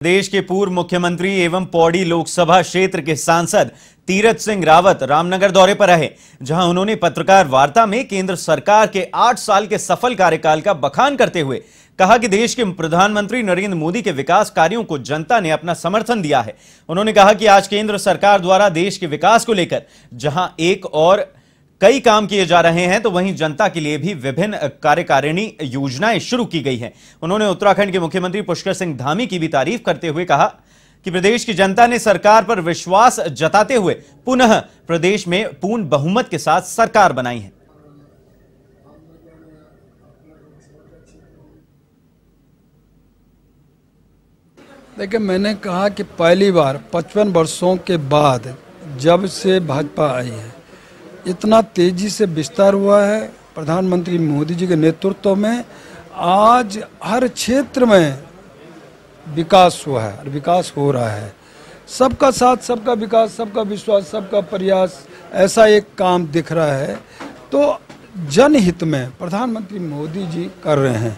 प्रदेश के पूर्व मुख्यमंत्री एवं पौड़ी लोकसभा क्षेत्र के सांसद तीरथ सिंह रावत रामनगर दौरे पर रहे जहां उन्होंने पत्रकार वार्ता में केंद्र सरकार के आठ साल के सफल कार्यकाल का बखान करते हुए कहा कि देश के प्रधानमंत्री नरेंद्र मोदी के विकास कार्यों को जनता ने अपना समर्थन दिया है उन्होंने कहा कि आज केंद्र सरकार द्वारा देश के विकास को लेकर जहां एक और कई काम किए जा रहे हैं तो वहीं जनता के लिए भी विभिन्न कार्यकारिणी योजनाएं शुरू की गई हैं उन्होंने उत्तराखंड के मुख्यमंत्री पुष्कर सिंह धामी की भी तारीफ करते हुए कहा कि प्रदेश की जनता ने सरकार पर विश्वास जताते हुए पुनः प्रदेश में पूर्ण बहुमत के साथ सरकार बनाई है देखिए मैंने कहा कि पहली बार 55 वर्षों के बाद जब से भाजपा आई है इतना तेजी से विस्तार हुआ है प्रधानमंत्री मोदी जी के नेतृत्व में आज हर क्षेत्र में विकास हुआ है और विकास हो रहा है सबका साथ सबका विकास सबका विश्वास सबका प्रयास ऐसा एक काम दिख रहा है तो जनहित में प्रधानमंत्री मोदी जी कर रहे हैं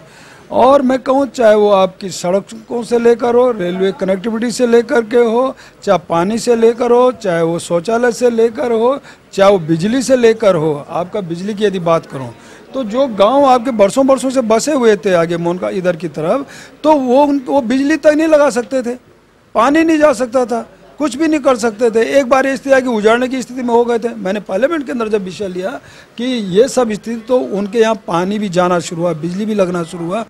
और मैं कहूँ चाहे वो आपकी सड़कों से लेकर हो रेलवे कनेक्टिविटी से लेकर के हो चाहे पानी से लेकर हो चाहे वो शौचालय से लेकर हो चाहे वो बिजली से लेकर हो आपका बिजली की यदि बात करूँ तो जो गांव आपके बरसों बरसों से बसे हुए थे आगे मोनका इधर की तरफ तो वो वो बिजली तक नहीं लगा सकते थे पानी नहीं जा सकता था कुछ भी नहीं कर सकते थे एक बार ये स्थिति आगे उजाड़ने की स्थिति में हो गए थे मैंने पार्लियामेंट के अंदर जब विषय लिया कि ये सब स्थिति तो उनके यहाँ पानी भी जाना शुरू हुआ बिजली भी लगना शुरू हुआ